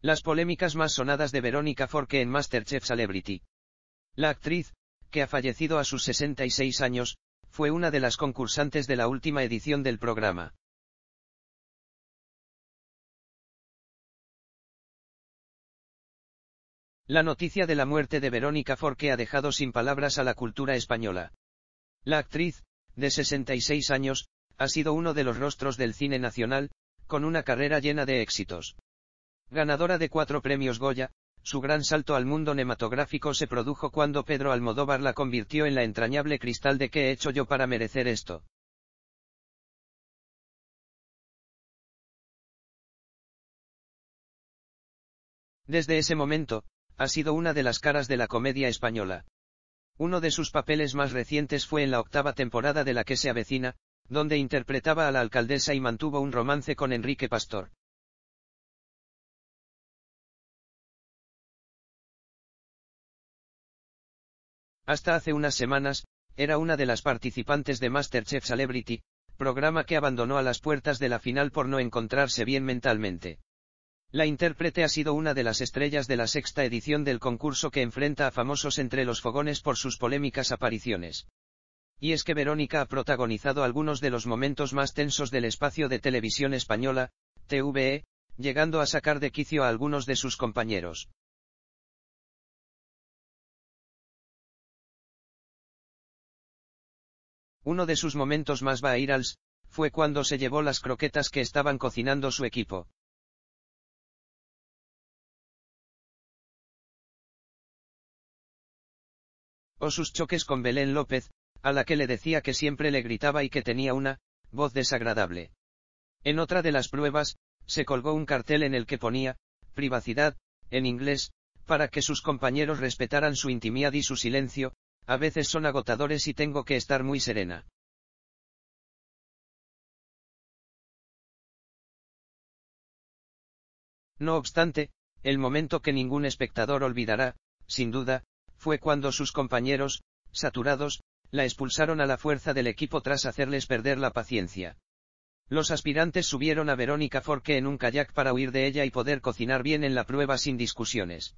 Las polémicas más sonadas de Verónica Forque en Masterchef Celebrity. La actriz, que ha fallecido a sus 66 años, fue una de las concursantes de la última edición del programa. La noticia de la muerte de Verónica Forque ha dejado sin palabras a la cultura española. La actriz, de 66 años, ha sido uno de los rostros del cine nacional, con una carrera llena de éxitos. Ganadora de cuatro premios Goya, su gran salto al mundo nematográfico se produjo cuando Pedro Almodóvar la convirtió en la entrañable cristal de qué he hecho yo para merecer esto. Desde ese momento, ha sido una de las caras de la comedia española. Uno de sus papeles más recientes fue en la octava temporada de la que se avecina, donde interpretaba a la alcaldesa y mantuvo un romance con Enrique Pastor. Hasta hace unas semanas, era una de las participantes de MasterChef Celebrity, programa que abandonó a las puertas de la final por no encontrarse bien mentalmente. La intérprete ha sido una de las estrellas de la sexta edición del concurso que enfrenta a famosos entre los fogones por sus polémicas apariciones. Y es que Verónica ha protagonizado algunos de los momentos más tensos del espacio de televisión española, TVE, llegando a sacar de quicio a algunos de sus compañeros. Uno de sus momentos más vairals, fue cuando se llevó las croquetas que estaban cocinando su equipo. O sus choques con Belén López, a la que le decía que siempre le gritaba y que tenía una, voz desagradable. En otra de las pruebas, se colgó un cartel en el que ponía, privacidad, en inglés, para que sus compañeros respetaran su intimidad y su silencio, a veces son agotadores y tengo que estar muy serena. No obstante, el momento que ningún espectador olvidará, sin duda, fue cuando sus compañeros, saturados, la expulsaron a la fuerza del equipo tras hacerles perder la paciencia. Los aspirantes subieron a Verónica Forque en un kayak para huir de ella y poder cocinar bien en la prueba sin discusiones.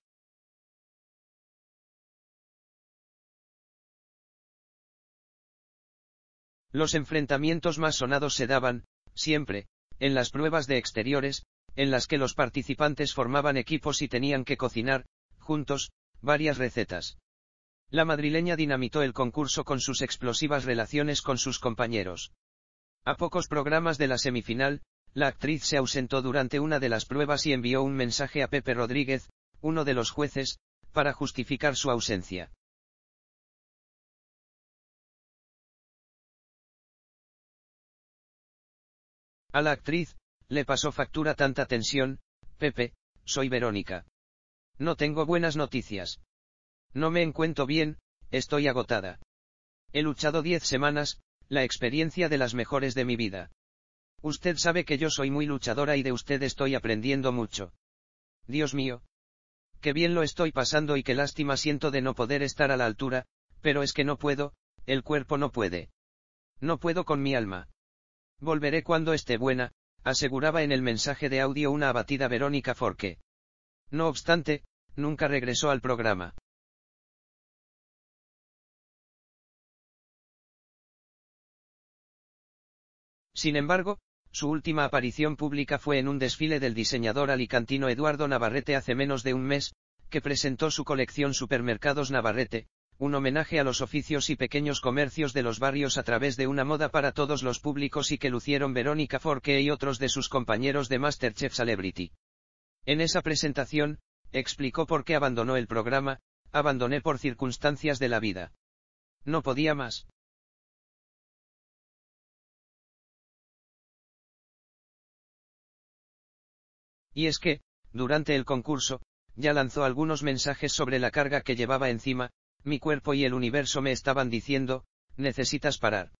Los enfrentamientos más sonados se daban, siempre, en las pruebas de exteriores, en las que los participantes formaban equipos y tenían que cocinar, juntos, varias recetas. La madrileña dinamitó el concurso con sus explosivas relaciones con sus compañeros. A pocos programas de la semifinal, la actriz se ausentó durante una de las pruebas y envió un mensaje a Pepe Rodríguez, uno de los jueces, para justificar su ausencia. A la actriz, le pasó factura tanta tensión, Pepe, soy Verónica. No tengo buenas noticias. No me encuentro bien, estoy agotada. He luchado diez semanas, la experiencia de las mejores de mi vida. Usted sabe que yo soy muy luchadora y de usted estoy aprendiendo mucho. Dios mío. Qué bien lo estoy pasando y qué lástima siento de no poder estar a la altura, pero es que no puedo, el cuerpo no puede. No puedo con mi alma. Volveré cuando esté buena, aseguraba en el mensaje de audio una abatida Verónica Forque. No obstante, nunca regresó al programa. Sin embargo, su última aparición pública fue en un desfile del diseñador alicantino Eduardo Navarrete hace menos de un mes, que presentó su colección Supermercados Navarrete, un homenaje a los oficios y pequeños comercios de los barrios a través de una moda para todos los públicos y que lucieron Verónica Forque y otros de sus compañeros de Masterchef Celebrity. En esa presentación, explicó por qué abandonó el programa, abandoné por circunstancias de la vida. No podía más. Y es que, durante el concurso, ya lanzó algunos mensajes sobre la carga que llevaba encima, mi cuerpo y el universo me estaban diciendo, necesitas parar.